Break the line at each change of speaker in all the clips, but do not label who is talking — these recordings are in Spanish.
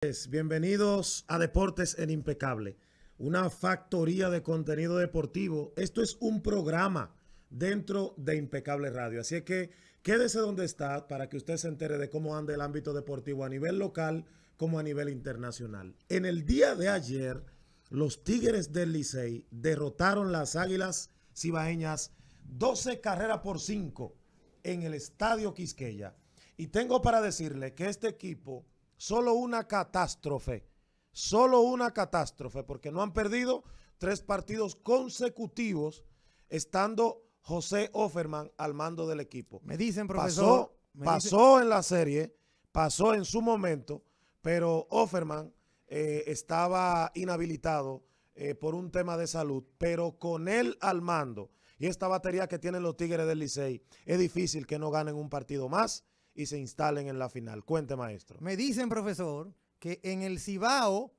Pues, bienvenidos a Deportes en Impecable, una factoría de contenido deportivo. Esto es un programa dentro de Impecable Radio. Así que quédese donde está para que usted se entere de cómo anda el ámbito deportivo a nivel local como a nivel internacional. En el día de ayer, los Tigres del Licey derrotaron las Águilas Cibaeñas 12 carreras por 5 en el Estadio Quisqueya. Y tengo para decirle que este equipo solo una catástrofe, solo una catástrofe, porque no han perdido tres partidos consecutivos estando José Offerman al mando del equipo. Me dicen, profesor. Pasó, en la serie, pasó en su momento, pero Offerman eh, estaba inhabilitado eh, por un tema de salud, pero con él al mando y esta batería que tienen los Tigres del Licey, es difícil que no ganen un partido más y se instalen en la final. Cuente, maestro. Me dicen, profesor, que en el Cibao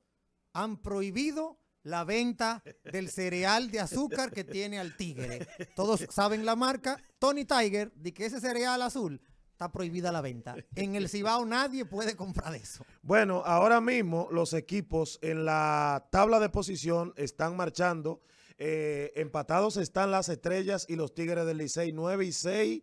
han prohibido la venta del cereal de azúcar que tiene al tigre. Todos saben la marca Tony Tiger, de que ese cereal azul está prohibida la venta. En el Cibao nadie puede comprar eso. Bueno, ahora mismo los equipos en la tabla de posición están marchando. Eh, empatados están las estrellas y los tigres del Licey 9 y 6.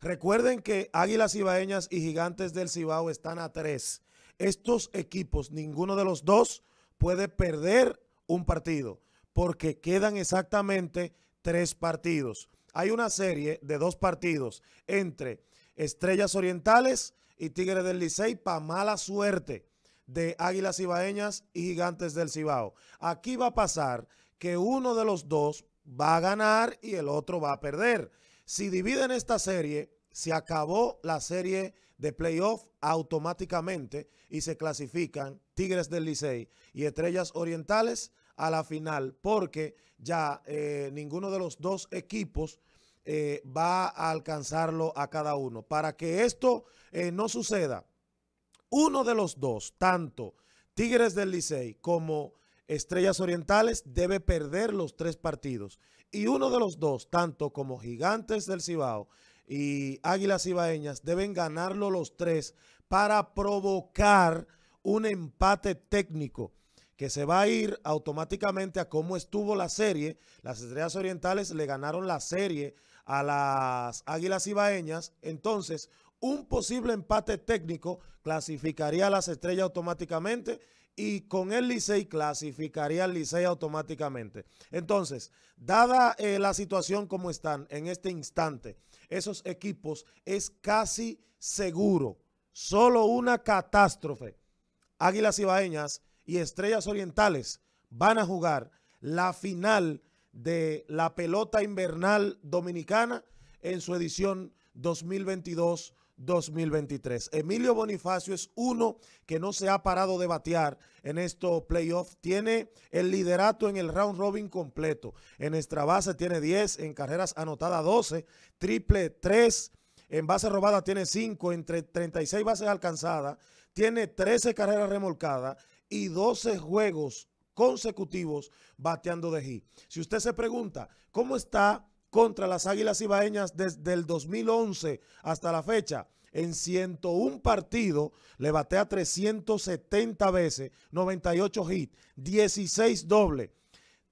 Recuerden que Águilas Cibaeñas y Gigantes del Cibao están a tres. Estos equipos, ninguno de los dos puede perder un partido, porque quedan exactamente tres partidos. Hay una serie de dos partidos entre Estrellas Orientales y Tigres del Licey para mala suerte de Águilas Cibaeñas y Gigantes del Cibao. Aquí va a pasar que uno de los dos va a ganar y el otro va a perder. Si dividen esta serie, se acabó la serie de playoff automáticamente y se clasifican Tigres del Licey y Estrellas Orientales a la final porque ya eh, ninguno de los dos equipos eh, va a alcanzarlo a cada uno. Para que esto eh, no suceda, uno de los dos, tanto Tigres del Licey como Estrellas Orientales debe perder los tres partidos y uno de los dos, tanto como Gigantes del Cibao y Águilas Cibaeñas... deben ganarlo los tres para provocar un empate técnico que se va a ir automáticamente a cómo estuvo la serie. Las Estrellas Orientales le ganaron la serie a las Águilas Ibaeñas. Entonces, un posible empate técnico clasificaría a las Estrellas automáticamente y con el Licey clasificaría el Licey automáticamente. Entonces, dada eh, la situación como están en este instante, esos equipos es casi seguro, solo una catástrofe. Águilas Ibaeñas y Estrellas Orientales van a jugar la final de la pelota invernal dominicana en su edición 2022 2023. Emilio Bonifacio es uno que no se ha parado de batear en estos playoffs. Tiene el liderato en el round robin completo. En extra base tiene 10, en carreras anotadas 12, triple 3, en base robada tiene 5, entre 36 bases alcanzadas, tiene 13 carreras remolcadas y 12 juegos consecutivos bateando de hit. Si usted se pregunta, ¿cómo está contra las Águilas Ibaeñas desde el 2011 hasta la fecha. En 101 partidos le batea 370 veces, 98 hits, 16 dobles.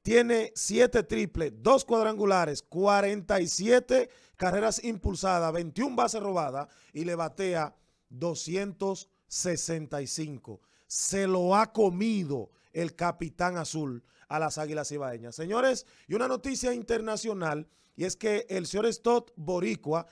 Tiene 7 triples, 2 cuadrangulares, 47 carreras impulsadas, 21 bases robadas y le batea 265. Se lo ha comido el capitán azul a las Águilas Ibaeñas. Señores, y una noticia internacional y es que el señor Stott Boricua,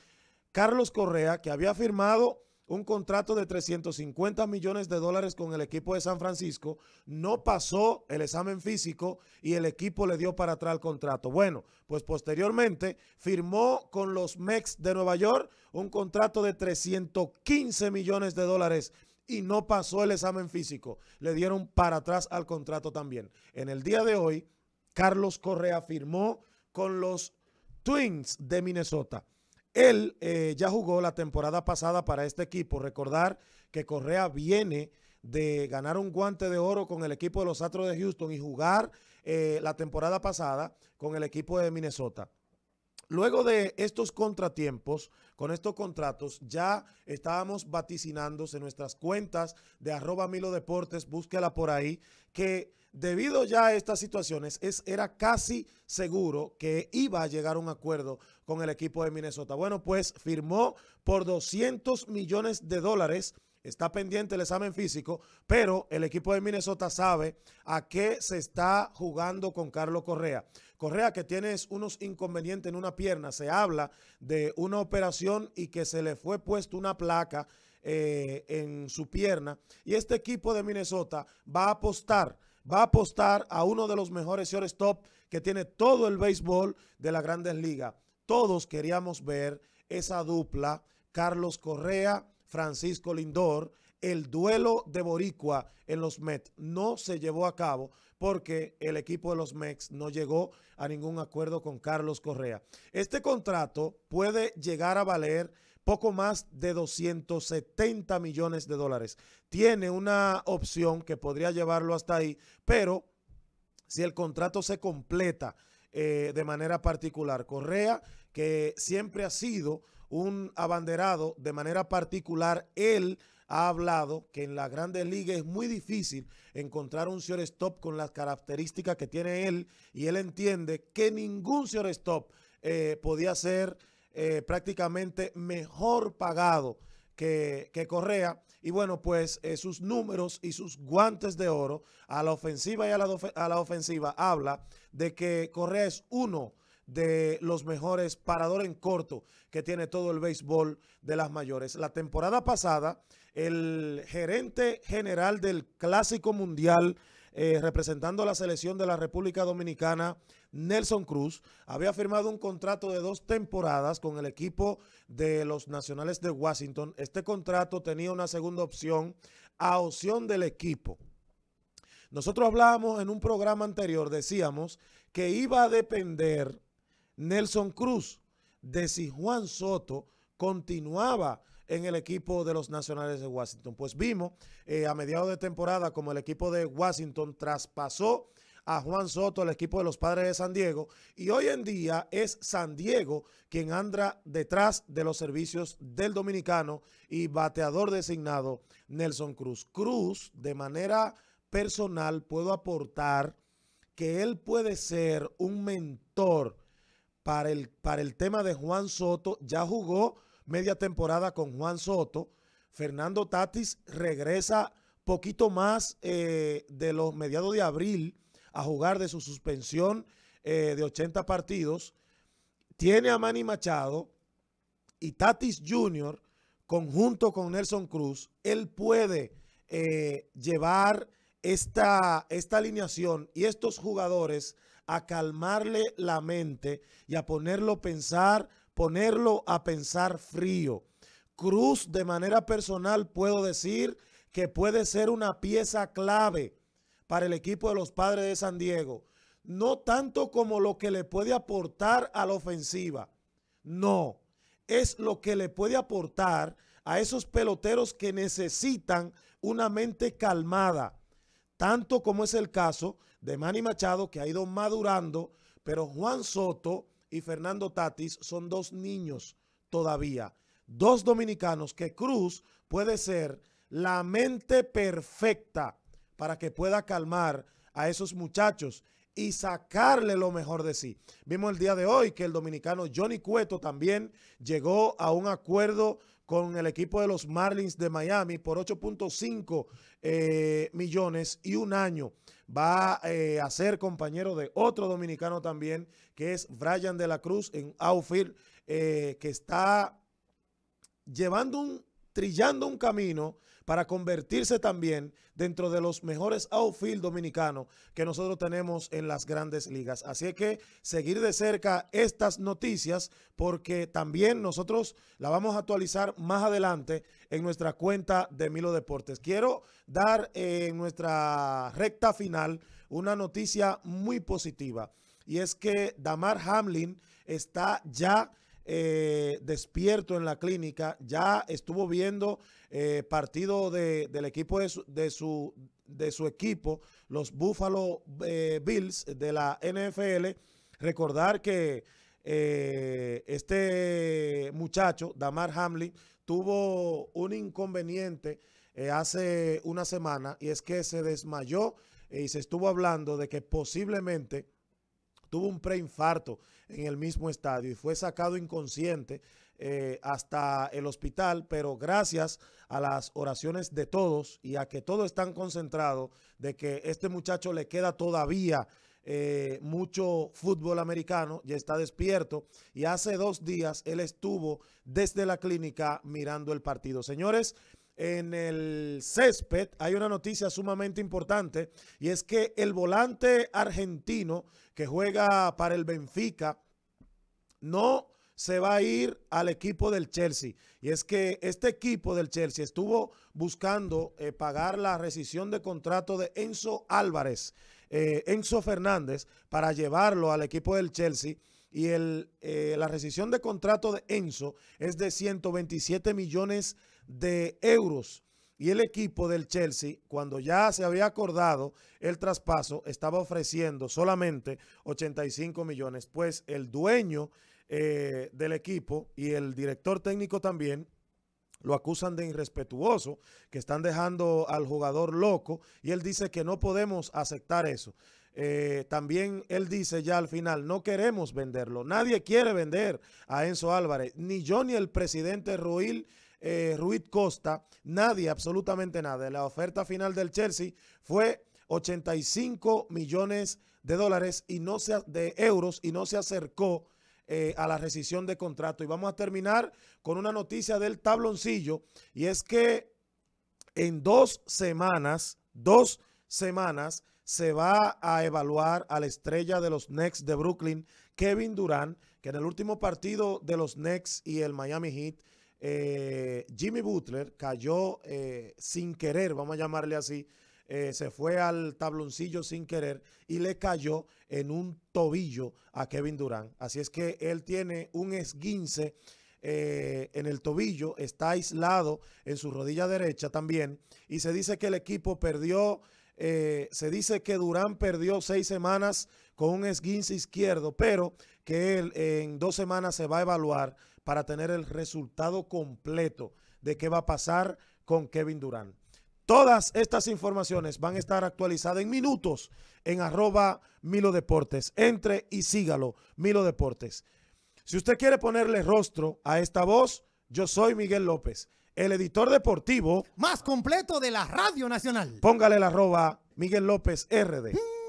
Carlos Correa, que había firmado un contrato de 350 millones de dólares con el equipo de San Francisco, no pasó el examen físico y el equipo le dio para atrás el contrato. Bueno, pues posteriormente firmó con los Mex de Nueva York un contrato de 315 millones de dólares y no pasó el examen físico. Le dieron para atrás al contrato también. En el día de hoy, Carlos Correa firmó con los Twins de Minnesota. Él eh, ya jugó la temporada pasada para este equipo. Recordar que Correa viene de ganar un guante de oro con el equipo de los Astros de Houston y jugar eh, la temporada pasada con el equipo de Minnesota. Luego de estos contratiempos, con estos contratos, ya estábamos vaticinándose en nuestras cuentas de arroba Milo Deportes, búsquela por ahí, que debido ya a estas situaciones, era casi seguro que iba a llegar a un acuerdo con el equipo de Minnesota. Bueno, pues firmó por 200 millones de dólares está pendiente el examen físico, pero el equipo de Minnesota sabe a qué se está jugando con Carlos Correa. Correa que tiene unos inconvenientes en una pierna, se habla de una operación y que se le fue puesto una placa eh, en su pierna. Y este equipo de Minnesota va a apostar, va a apostar a uno de los mejores top que tiene todo el béisbol de la grandes ligas. Todos queríamos ver esa dupla, Carlos Correa Francisco Lindor, el duelo de Boricua en los Mets no se llevó a cabo porque el equipo de los Mets no llegó a ningún acuerdo con Carlos Correa. Este contrato puede llegar a valer poco más de 270 millones de dólares. Tiene una opción que podría llevarlo hasta ahí, pero si el contrato se completa eh, de manera particular, Correa, que siempre ha sido un abanderado de manera particular, él ha hablado que en la Grandes Ligas es muy difícil encontrar un stop con las características que tiene él y él entiende que ningún shortstop stop eh, podía ser eh, prácticamente mejor pagado que, Correa. Y bueno, pues eh, sus números y sus guantes de oro a la ofensiva y a la, a la ofensiva habla de que Correa es uno de los mejores paradores en corto que tiene todo el béisbol de las mayores. La temporada pasada, el gerente general del Clásico Mundial, eh, representando a la selección de la República Dominicana, Nelson Cruz, había firmado un contrato de dos temporadas con el equipo de los Nacionales de Washington. Este contrato tenía una segunda opción a opción del equipo. Nosotros hablábamos en un programa anterior, decíamos que iba a depender Nelson Cruz de si Juan Soto continuaba en el equipo de los Nacionales de Washington. Pues vimos eh, a mediados de temporada como el equipo de Washington traspasó a Juan Soto, el equipo de los padres de San Diego, y hoy en día es San Diego quien anda detrás de los servicios del dominicano y bateador designado Nelson Cruz. Cruz, de manera personal, puedo aportar que él puede ser un mentor para el, para el tema de Juan Soto. Ya jugó media temporada con Juan Soto. Fernando Tatis regresa poquito más eh, de los mediados de abril a jugar de su suspensión eh, de 80 partidos. Tiene a Manny Machado y Tatis Jr., conjunto con Nelson Cruz, él puede eh, llevar esta, esta alineación y estos jugadores a calmarle la mente y a ponerlo a pensar, ponerlo a pensar frío. Cruz, de manera personal, puedo decir que puede ser una pieza clave para el equipo de los padres de San Diego. No tanto como lo que le puede aportar a la ofensiva. No, es lo que le puede aportar a esos peloteros que necesitan una mente calmada. Tanto como es el caso de Manny Machado, que ha ido madurando, pero Juan Soto y Fernando Tatis son dos niños todavía, dos dominicanos que Cruz puede ser la mente perfecta para que pueda calmar a esos muchachos y sacarle lo mejor de sí. Vimos el día de hoy que el dominicano Johnny Cueto también llegó a un acuerdo con el equipo de los Marlins de Miami por 8.5 eh, millones y un año. Va eh, a ser compañero de otro dominicano también, que es Brian de la Cruz en outfield, eh, que está llevando un, trillando un camino para convertirse también dentro de los mejores outfield dominicanos que nosotros tenemos en las grandes ligas. Así que seguir de cerca estas noticias porque también nosotros la vamos a actualizar más adelante en nuestra cuenta de Milo Deportes. Quiero dar en nuestra recta final una noticia muy positiva y es que Damar Hamlin está ya eh, despierto en la clínica, ya estuvo viendo eh, partido del equipo de su, de su, equipo, los Buffalo eh, Bills de la NFL. Recordar que este muchacho, Damar Hamlin, tuvo un inconveniente hace una semana y es que se desmayó y se estuvo hablando de que posiblemente tuvo un preinfarto en el mismo estadio y fue sacado inconsciente eh, hasta el hospital, pero gracias a las oraciones de todos y a que todos están concentrados de que este muchacho le queda todavía eh, mucho fútbol americano, ya está despierto y hace dos días él estuvo desde la clínica mirando el partido. Señores, en el césped hay una noticia sumamente importante y es que el volante argentino que juega para el Benfica, no se va a ir al equipo del Chelsea. Y es que este equipo del Chelsea estuvo buscando eh, pagar la rescisión de contrato de Enzo Álvarez, eh, Enzo Fernández, para llevarlo al equipo del Chelsea. Y el, eh, la rescisión de contrato de Enzo es de 127 millones de euros y el equipo del Chelsea, cuando ya se había acordado el traspaso, estaba ofreciendo solamente 85 millones. Pues el dueño eh, del equipo y el director técnico también lo acusan de irrespetuoso, que están dejando al jugador loco y él dice que no podemos aceptar eso. Eh, también él dice ya al final, no queremos venderlo. Nadie quiere vender a Enzo Álvarez, ni yo ni el presidente Ruil eh, Ruiz Costa, nadie, absolutamente nada. La oferta final del Chelsea fue 85 millones de dólares y no se, de euros y no se acercó eh, a la rescisión de contrato. Y vamos a terminar con una noticia del tabloncillo y es que en dos semanas, dos semanas, se va a evaluar a la estrella de los Knicks de Brooklyn, Kevin Durant, que en el último partido de los Knicks y el Miami Heat eh, Jimmy Butler cayó eh, sin querer, vamos a llamarle así, eh, se fue al tabloncillo sin querer y le cayó en un tobillo a Kevin Durant. Así es que él tiene un esguince en el tobillo, está aislado en su rodilla derecha también y se dice que el equipo perdió, se dice que Durant perdió seis semanas con un esguince izquierdo, pero que él en dos semanas se va a evaluar para tener el resultado completo de qué va a pasar con Kevin Durán. Todas estas informaciones van a estar actualizadas en minutos en arroba Milo Deportes. Entre y sígalo, Milo Deportes. Si usted quiere ponerle rostro a esta voz, yo soy Miguel López, el editor deportivo más completo de la Radio Nacional. Póngale el arroba Miguel López RD. Mm.